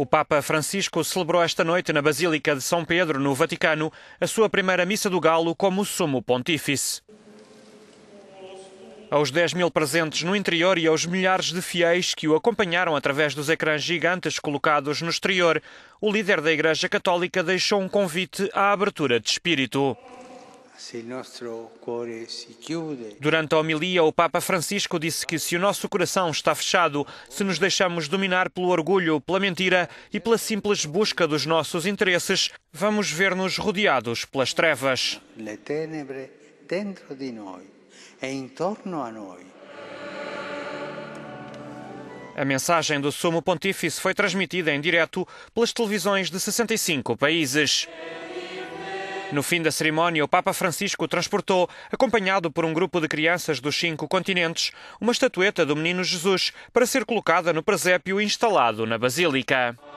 O Papa Francisco celebrou esta noite na Basílica de São Pedro, no Vaticano, a sua primeira missa do Galo como sumo pontífice. Aos 10 mil presentes no interior e aos milhares de fiéis que o acompanharam através dos ecrãs gigantes colocados no exterior, o líder da Igreja Católica deixou um convite à abertura de espírito. Durante a homilia, o Papa Francisco disse que se o nosso coração está fechado, se nos deixamos dominar pelo orgulho, pela mentira e pela simples busca dos nossos interesses, vamos ver-nos rodeados pelas trevas. dentro e a A mensagem do Sumo Pontífice foi transmitida em direto pelas televisões de 65 países. No fim da cerimónia, o Papa Francisco transportou, acompanhado por um grupo de crianças dos cinco continentes, uma estatueta do Menino Jesus para ser colocada no presépio instalado na Basílica.